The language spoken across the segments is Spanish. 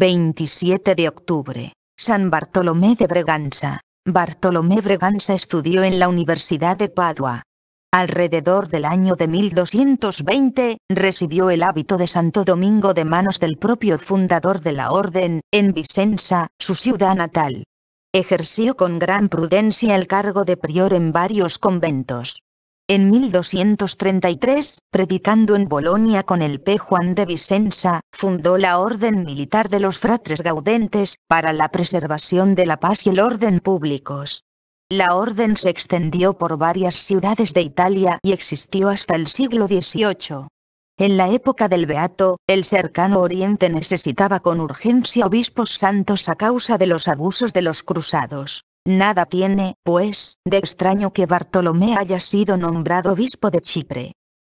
27 de octubre. San Bartolomé de Breganza. Bartolomé Breganza estudió en la Universidad de Padua. Alrededor del año de 1220, recibió el hábito de Santo Domingo de manos del propio fundador de la orden, en Vicenza, su ciudad natal. Ejerció con gran prudencia el cargo de prior en varios conventos. En 1233, predicando en Bolonia con el P. Juan de Vicenza, fundó la Orden Militar de los Fratres Gaudentes, para la preservación de la paz y el orden públicos. La orden se extendió por varias ciudades de Italia y existió hasta el siglo XVIII. En la época del Beato, el cercano Oriente necesitaba con urgencia obispos santos a causa de los abusos de los cruzados. Nada tiene, pues, de extraño que Bartolomé haya sido nombrado obispo de Chipre.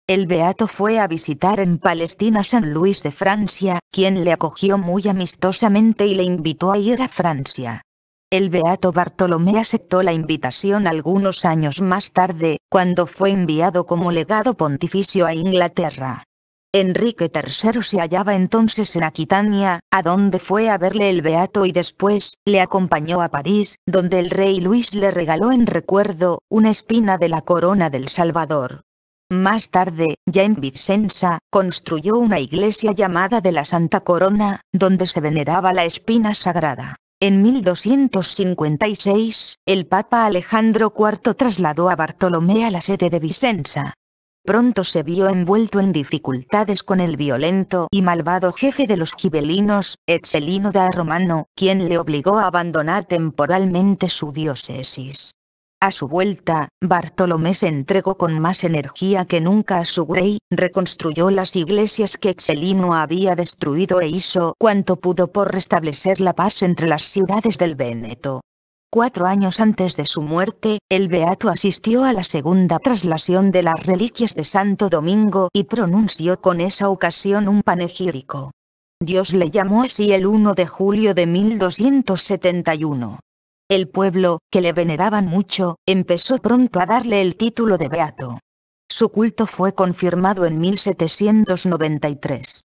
El beato fue a visitar en Palestina San Luis de Francia, quien le acogió muy amistosamente y le invitó a ir a Francia. El beato Bartolomé aceptó la invitación algunos años más tarde, cuando fue enviado como legado pontificio a Inglaterra. Enrique III se hallaba entonces en Aquitania, a donde fue a verle el beato y después, le acompañó a París, donde el rey Luis le regaló en recuerdo, una espina de la corona del Salvador. Más tarde, ya en Vicenza, construyó una iglesia llamada de la Santa Corona, donde se veneraba la espina sagrada. En 1256, el Papa Alejandro IV trasladó a Bartolomé a la sede de Vicenza, pronto se vio envuelto en dificultades con el violento y malvado jefe de los gibelinos, Excelino da Romano, quien le obligó a abandonar temporalmente su diócesis. A su vuelta, Bartolomé se entregó con más energía que nunca a su rey, reconstruyó las iglesias que Excelino había destruido e hizo cuanto pudo por restablecer la paz entre las ciudades del Véneto. Cuatro años antes de su muerte, el beato asistió a la segunda traslación de las reliquias de Santo Domingo y pronunció con esa ocasión un panegírico. Dios le llamó así el 1 de julio de 1271. El pueblo, que le veneraban mucho, empezó pronto a darle el título de beato. Su culto fue confirmado en 1793.